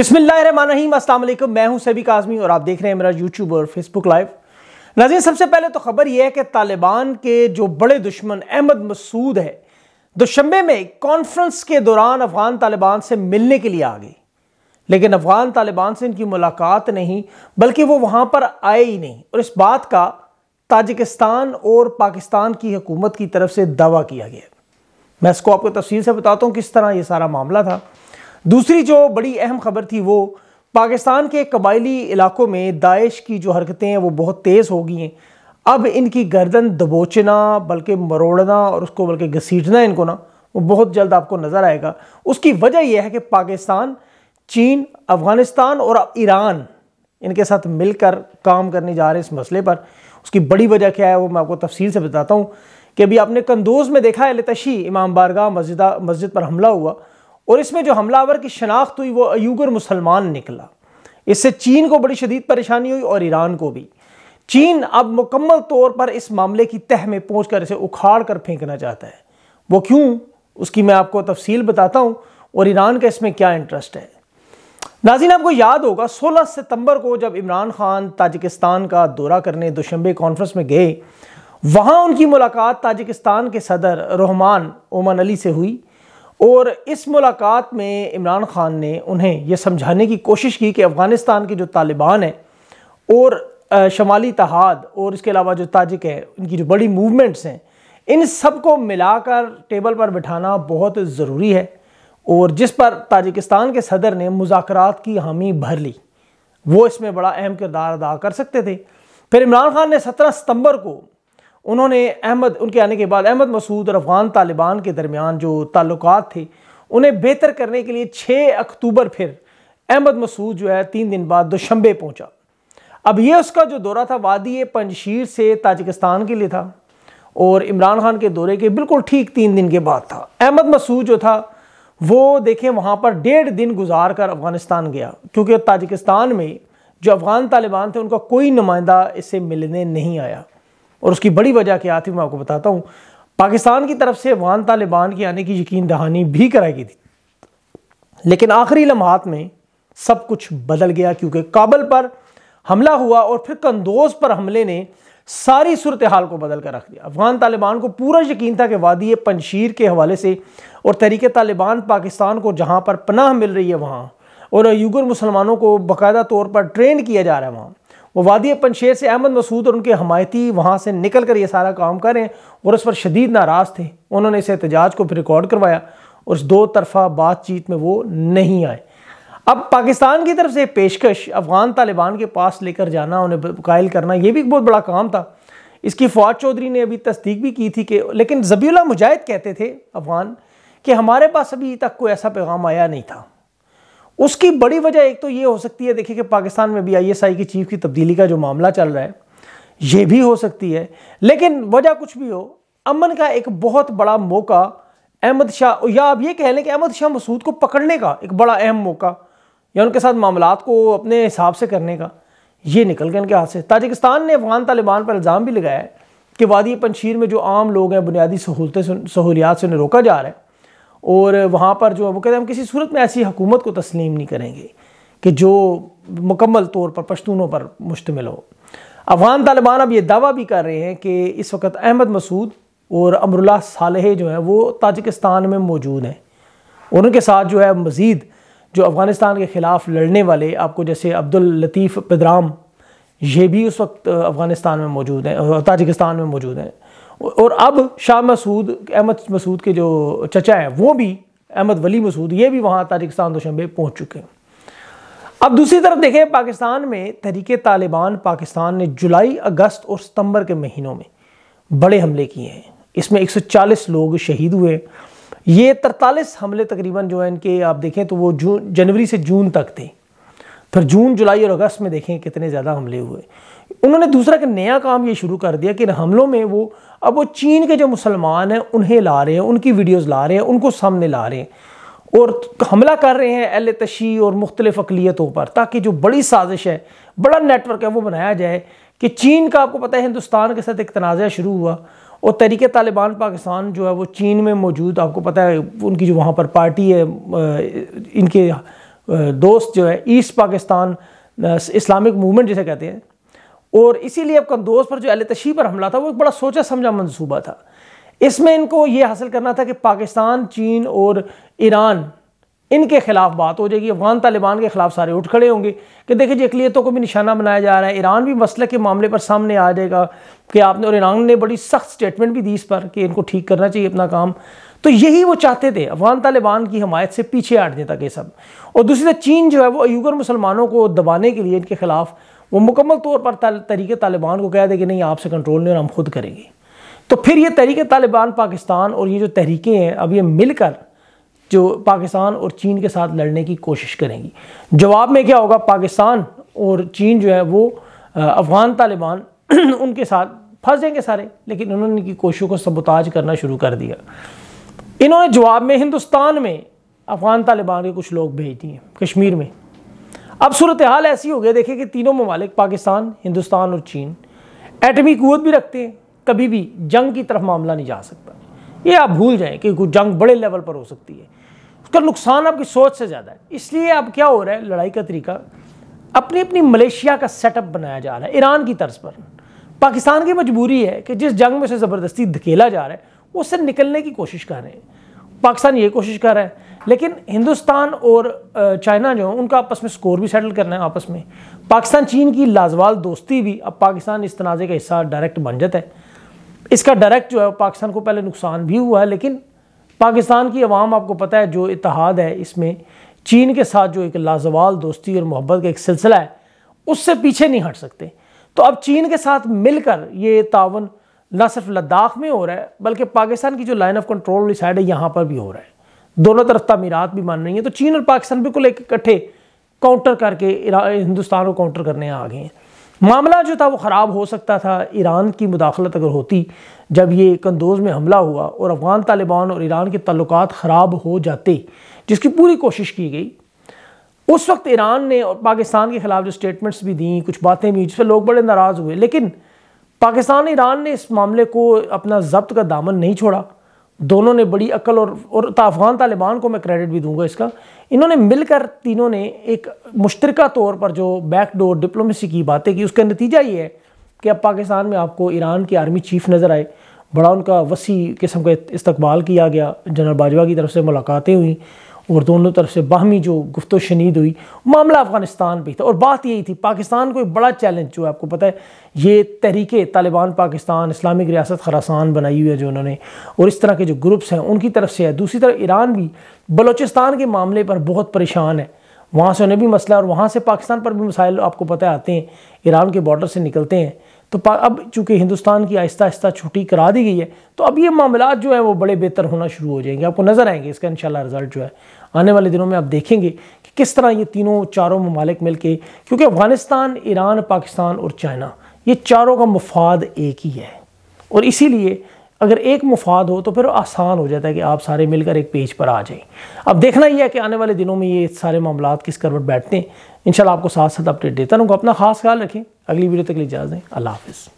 बिस्मिल्लाम असलम मैं हूं सभी काजमी और आप देख रहे हैं मेरा यूट्यूब और फेसबुक लाइव नाजिन सबसे पहले तो खबर यह है कि तालिबान के जो बड़े दुश्मन अहमद मसूद है दुशंबे में कॉन्फ्रेंस के दौरान अफगान तालिबान से मिलने के लिए आ गई लेकिन अफगान तालिबान से इनकी मुलाकात नहीं बल्कि वो वहां पर आए ही नहीं और इस बात का ताजिकिस्तान और पाकिस्तान की हुकूमत की तरफ से दावा किया गया मैं इसको आपको तफसील से बताता हूँ किस तरह ये सारा मामला था दूसरी जो बड़ी अहम खबर थी वो पाकिस्तान के कबायली इलाकों में दाइश की जो हरकतें हैं वो बहुत तेज़ हो गई हैं अब इनकी गर्दन दबोचना बल्कि मरोड़ना और उसको बल्कि घसीटना इनको ना वो बहुत जल्द आपको नज़र आएगा उसकी वजह यह है कि पाकिस्तान चीन अफ़गानिस्तान और ईरान इनके साथ मिलकर काम करने जा रहे हैं इस मसले पर उसकी बड़ी वजह क्या है वो मैं आपको तफसील से बताता हूँ कि अभी आपने कंदोज में देखा है लतशी इमाम बारगाह मस्जिद मस्जिद पर हमला हुआ और इसमें जो हमलावर की शनाख्त हुई वो अयूगर मुसलमान निकला इससे चीन को बड़ी शदीद परेशानी हुई और ईरान को भी चीन अब मुकम्मल तौर पर इस मामले की तह में पहुँच कर इसे उखाड़ कर फेंकना चाहता है वो क्यों उसकी मैं आपको तफसील बताता हूँ और ईरान का इसमें क्या इंटरेस्ट है नाजीन आपको याद होगा 16 सितंबर को जब इमरान खान ताजिकिस्तान का दौरा करने दुशंबे कॉन्फ्रेंस में गए वहाँ उनकी मुलाकात ताजिकिस्तान के सदर रहमान ओमान अली से हुई और इस मुलाकात में इमरान ख़ान ने उन्हें यह समझाने की कोशिश की कि अफ़गानिस्तान के जो तालिबान हैं और शमाली तहाद और इसके अलावा जो ताजिक है उनकी जो बड़ी मूवमेंट्स हैं इन सब को मिलाकर टेबल पर बिठाना बहुत ज़रूरी है और जिस पर ताजिकिस्तान के सदर ने मुजात की हामी भर ली वो इसमें बड़ा अहम किरदार अदा कर सकते थे फिर इमरान खान ने सत्रह सितम्बर को उन्होंने अहमद उनके आने के बाद अहमद मसूद और अफ़गान तालिबान के दरमियान जो ताल्लुक थे उन्हें बेहतर करने के लिए छः अक्टूबर फिर अहमद मसूद जो है तीन दिन बाद दुशंबे पहुँचा अब ये उसका जो दौरा था वादी पंजशीर से ताजिकिस्तान के लिए था और इमरान खान के दौरे के बिल्कुल ठीक तीन दिन के बाद था अहमद मसूद जो था वो देखें वहाँ पर डेढ़ दिन गुजार कर अफ़गानिस्तान गया क्योंकि ताजिकिस्तान में जो अफ़गान तालिबान थे उनका कोई नुमाइंदा इससे मिलने नहीं आया और उसकी बड़ी वजह क्या थी मैं आपको बताता हूँ पाकिस्तान की तरफ से अफगान तालिबान के आने की यकीन दहानी भी कराई गई थी लेकिन आखिरी लम्हात में सब कुछ बदल गया क्योंकि काबल पर हमला हुआ और फिर कंदोज पर हमले ने सारी सूरत हाल को बदल कर रख दिया अफगान तालिबान को पूरा यकीन था कि वादी पंशीर के हवाले से और तहरीक तालिबान पाकिस्तान को जहाँ पर पनाह मिल रही है वहाँ और युगर मुसलमानों को बाकायदा तौर पर ट्रेन किया जा रहा है वहाँ वो वादी पनशेर से अहमद मसूद और उनके हमायती वहाँ से निकल कर ये सारा काम करें और उस पर शदीद नाराज़ थे उन्होंने इस एहतजाज को फिर रिकॉर्ड करवाया और उस दो तरफा बातचीत में वो नहीं आए अब पाकिस्तान की तरफ से पेशकश अफ़गान तालिबान के पास लेकर जाना उन्हें कायल करना ये भी एक बहुत बड़ा काम था इसकी फौज चौधरी ने अभी तस्दीक भी की थी कि लेकिन जबील मुजाहिद कहते थे अफ़गान कि हमारे पास अभी तक कोई ऐसा पैगाम आया नहीं था उसकी बड़ी वजह एक तो ये हो सकती है देखिए कि पाकिस्तान में भी आईएसआई की चीफ की तब्दीली का जो मामला चल रहा है ये भी हो सकती है लेकिन वजह कुछ भी हो अमन का एक बहुत बड़ा मौका अहमद शाह या आप ये कह लें कि अहमद शाह मसूद को पकड़ने का एक बड़ा अहम मौका या उनके साथ मामला को अपने हिसाब से करने का ये निकल गया उनके हाथ से ताजिकिस्तान ने अफगान तालिबान पर इल्ज़ाम भी लगाया है कि वादी पंशीर में जो आम लोग हैं बुनियादी सहूलतें सहूलियात से उन्हें रोका जा रहा है और वहाँ पर जो है वो कहते हैं हम किसी सूरत में ऐसी हुकूमत को तस्लीम नहीं करेंगे कि जो मुकम्मल तौर पर पश्तूनों पर मुश्तमिल हो अफ़गान तालिबान अब ये दावा भी कर रहे हैं कि इस वक्त अहमद मसूद और अमरुल्ला सालह जो हैं वो ताजिकिस्तान में मौजूद हैं और उनके साथ जो है मज़ीद जो अफ़गानिस्तान के ख़िलाफ़ लड़ने वाले आपको जैसे अब्दुल लतीफ़ पदराम ये भी उस वक्त अफ़गानिस्तान में मौजूद हैं ताजिकिस्तान में मौजूद हैं और अब शाह मसूद अहमद मसूद के जो चचा हैं वो भी अहमद वली मसूद ये भी वहाँ तारिकस्तान दुशंबे पहुँच चुके हैं अब दूसरी तरफ देखें पाकिस्तान में तहरीक तालिबान पाकिस्तान ने जुलाई अगस्त और सितंबर के महीनों में बड़े हमले किए हैं इसमें 140 लोग शहीद हुए ये तरतालीस हमले तकरीबन जो है इनके आप देखें तो वो जून जनवरी से जून तक थे फिर जून जुलाई और अगस्त में देखें कितने ज़्यादा हमले हुए उन्होंने दूसरा एक नया काम ये शुरू कर दिया कि हमलों में वो अब वो चीन के जो मुसलमान हैं उन्हें ला रहे हैं उनकी वीडियोस ला रहे हैं उनको सामने ला रहे हैं और हमला कर रहे हैं एल तशी और मुख्तलिफ अकलीतों पर ताकि जो बड़ी साजिश है बड़ा नेटवर्क है वो बनाया जाए कि चीन का आपको पता है हिंदुस्तान के साथ एक तनाज़ा शुरू हुआ और तरीके तालिबान पाकिस्तान जो है वो चीन में मौजूद आपको पता है उनकी जो वहाँ पर पार्टी है इनके दोस्त जो है ईस्ट पाकिस्तान इस्लामिक मूवमेंट जिसे कहते हैं और इसीलिए अब कंदोज पर जो अल तशी पर हमला था वो एक बड़ा सोचा समझा मनसूबा था इसमें इनको ये हासिल करना था कि पाकिस्तान चीन और ईरान इनके खिलाफ बात हो जाएगी अफगान तालिबान के खिलाफ सारे उठ खड़े होंगे कि देखिए जी अकलीतों को भी निशाना बनाया जा रहा है ईरान भी मसले के मामले पर सामने आ जाएगा कि आपने और ईरान ने बड़ी सख्त स्टेटमेंट भी दी इस पर कि इनको ठीक करना चाहिए अपना काम तो यही वो चाहते थे अफगान तालिबान की हमायत से पीछे हटने तक ये सब और दूसरी तरह चीन जो है वो अयूगर मुसलमानों को दबाने के लिए इनके खिलाफ वो मुकम्मल तौर पर तरीके तालिबान को कह दे कि नहीं आपसे कंट्रोल नहीं और हम खुद करेंगे तो फिर ये तरीके तालिबान पाकिस्तान और ये जो तहरीकें हैं अब ये मिलकर जो पाकिस्तान और चीन के साथ लड़ने की कोशिश करेंगी जवाब में क्या होगा पाकिस्तान और चीन जो है वो अफ़गान तालिबान उनके साथ फंस जाएंगे सारे लेकिन उन्होंने इनकी कोशिशों को सबोताज करना शुरू कर दिया इन्होंने जवाब में हिंदुस्तान में अफ़गान तालिबान के कुछ लोग भेज दिए कश्मीर में अब सूरत हाल ऐसी हो गया देखिए कि तीनों ममालिक पाकिस्तान हिंदुस्तान और चीन एटमी कुत भी रखते हैं कभी भी जंग की तरफ मामला नहीं जा सकता ये आप भूल जाएं कि जंग बड़े लेवल पर हो सकती है उसका नुकसान आपकी सोच से ज़्यादा है इसलिए अब क्या हो रहा है लड़ाई का तरीका अपनी अपनी मलेशिया का सेटअप बनाया जा रहा है ईरान की तर्ज पर पाकिस्तान की मजबूरी है कि जिस जंग में उसे ज़बरदस्ती धकेला जा रहा है उससे निकलने की कोशिश कर रहे हैं पाकिस्तान ये कोशिश कर रहा है लेकिन हिंदुस्तान और चाइना जो है उनका आपस में स्कोर भी सेटल करना है आपस में पाकिस्तान चीन की लाजवाल दोस्ती भी अब पाकिस्तान इस तनाज़े का हिस्सा डायरेक्ट बन जाता है इसका डायरेक्ट जो है पाकिस्तान को पहले नुकसान भी हुआ है लेकिन पाकिस्तान की आवाम आपको पता है जो इतिहाद है इसमें चीन के साथ जो एक लाजवाल दोस्ती और मोहब्बत का एक सिलसिला है उससे पीछे नहीं हट सकते तो अब चीन के साथ मिलकर ये तावन न सिर्फ लद्दाख में हो रहा है बल्कि पाकिस्तान की जो लाइन ऑफ कंट्रोल साइड है यहाँ पर भी हो रहा है दोनों तरफ तमीरत भी मान रही हैं तो चीन और पाकिस्तान बिल्कुल एक इकट्ठे काउंटर करके हिंदुस्तान को काउंटर करने आ गए हैं मामला जो था वो ख़राब हो सकता था ईरान की मुदाखलत अगर होती जब ये कंदोज़ में हमला हुआ और अफ़गान तालिबान और ईरान के तल्लक ख़राब हो जाते जिसकी पूरी कोशिश की गई उस वक्त ईरान ने और पाकिस्तान के ख़िलाफ़ जो स्टेटमेंट्स भी दी कुछ बातें भी जिस पर लोग बड़े नाराज़ हुए लेकिन पाकिस्तान ईरान ने इस मामले को अपना जब्त का दामन नहीं छोड़ा दोनों ने बड़ी अकल और और तो अफगान तालिबान को मैं क्रेडिट भी दूंगा इसका इन्होंने मिलकर तीनों ने एक मुश्तर तौर पर जो बैकडोर डिप्लोमेसी की बातें की उसका नतीजा ये है कि अब पाकिस्तान में आपको ईरान की आर्मी चीफ नज़र आए बड़ा उनका वसी किस्म का इस्तबाल किया गया जनरल बाजवा की तरफ से मुलाकातें हुई और दोनों तरफ से बाहमी जो गुफ्त शनीद हुई मामला अफ़गानिस्तान पर था और बात यही थी पाकिस्तान को एक बड़ा चैलेंज जो है आपको पता है ये तहरीके तालिबान पाकिस्तान इस्लामिक रियासत खरासान बनाई हुई है जो उन्होंने और इस तरह के जो ग्रुप्स हैं उनकी तरफ से है दूसरी तरफ ईरान भी बलोचिस्तान के मामले पर बहुत परेशान है वहाँ से उन्हें भी मसला और वहाँ से पाकिस्तान पर भी मसाइल आपको पता है आते हैं ईरान के बॉर्डर से निकलते हैं तो अब चूंकि हिंदुस्तान की आहिस्ता आहिस्ता छुट्टी करा दी गई है तो अब ये मामला जो है वो बड़े बेहतर होना शुरू हो जाएंगे आपको नज़र आएंगे इसका इन रिज़ल्ट जो है आने वाले दिनों में आप देखेंगे कि किस तरह ये तीनों चारों ममालिक मिल के क्योंकि अफगानिस्तान ईरान पाकिस्तान और चाइना ये चारों का मफाद एक ही है और इसीलिए अगर एक मुफाद हो तो फिर आसान हो जाता है कि आप सारे मिलकर एक पेज पर आ जाएं अब देखना यह है कि आने वाले दिनों में ये सारे मामला किस करवट बैठते हैं इंशाल्लाह आपको साथ साथ अपडेट देता रहूँगा अपना खास ख्याल रखें अगली वीडियो तक लिए इजाज़ दें अल्लाह हाफिज़